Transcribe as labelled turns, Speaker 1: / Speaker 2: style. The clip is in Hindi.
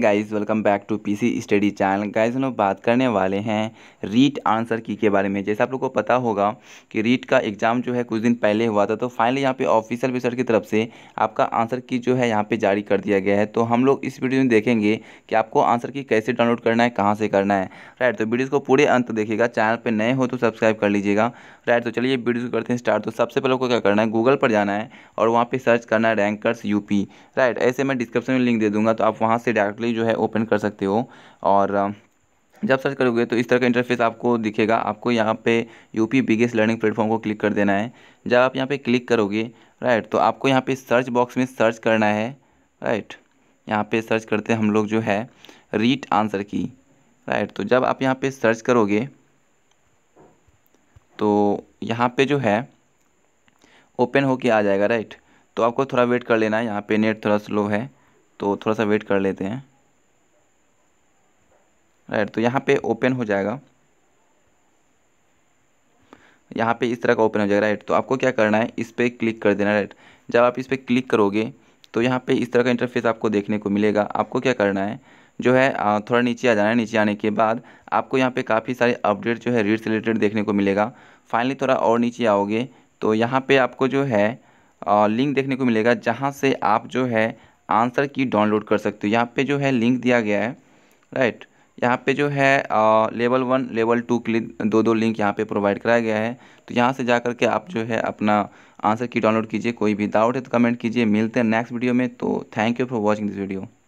Speaker 1: guys welcome back to PC study channel guys हम लोग बात करने वाले हैं रीट आंसर की के बारे में जैसे आप लोग को पता होगा कि रीट का एग्ज़ाम जो है कुछ दिन पहले हुआ था तो फाइनली यहाँ पे ऑफिशियल वेबसाइट की तरफ से आपका आंसर की जो है यहाँ पे जारी कर दिया गया है तो हम लोग इस वीडियो में देखेंगे कि आपको आंसर की कैसे डाउनलोड करना है कहाँ से करना है राइट तो वीडियोज़ को पूरे अंत देखेगा चैनल पर नए हो तो सब्सक्राइब कर लीजिएगा राइट तो चलिए वीडियो करते हैं स्टार्ट तो सबसे पहले को क्या करना है गूगल पर जाना है और वहाँ पर सर्च करना है रैंकर्स यू राइट ऐसे मैं डिस्क्रिप्शन में लिंक दे दूँगा तो आप वहाँ से डायरेक्टली कैटेगरी जो है ओपन कर सकते हो और जब सर्च करोगे तो इस तरह का इंटरफेस आपको दिखेगा आपको यहाँ पे यूपी बिगेस्ट लर्निंग प्लेटफॉर्म को क्लिक कर देना है जब आप यहाँ पे क्लिक करोगे राइट तो आपको यहाँ पे सर्च बॉक्स में सर्च करना है राइट यहाँ पे सर्च करते हैं हम लोग जो है रीट आंसर की राइट तो जब आप यहाँ पे सर्च करोगे तो यहाँ पे जो है ओपन होके आ जाएगा राइट तो आपको थोड़ा वेट कर लेना है यहाँ पे नेट थोड़ा स्लो है तो थोड़ा सा वेट कर लेते हैं राइट तो यहाँ पे ओपन हो जाएगा यहाँ पे इस तरह का ओपन हो जाएगा राइट तो आपको क्या करना है इस पर क्लिक कर देना राइट जब आप इस पर क्लिक करोगे तो यहाँ पे इस तरह का इंटरफेस आपको देखने को मिलेगा आपको क्या करना है जो है थोड़ा नीचे आ जाना है नीचे आने के बाद आपको यहाँ पे काफ़ी सारे अपडेट जो है रीड्स रिलेटेड देखने को मिलेगा फाइनली थोड़ा और नीचे आओगे तो यहाँ पे आपको जो है लिंक देखने को मिलेगा जहाँ से आप जो है आंसर की डाउनलोड कर सकते हो यहाँ पे जो है लिंक दिया गया है राइट यहाँ पे जो है आ, लेवल वन लेवल टू के लिए दो दो लिंक यहाँ पे प्रोवाइड कराया गया है तो यहाँ से जा करके आप जो है अपना आंसर की डाउनलोड कीजिए कोई भी डाउट है तो कमेंट कीजिए मिलते हैं नेक्स्ट वीडियो में तो thank you for watching this video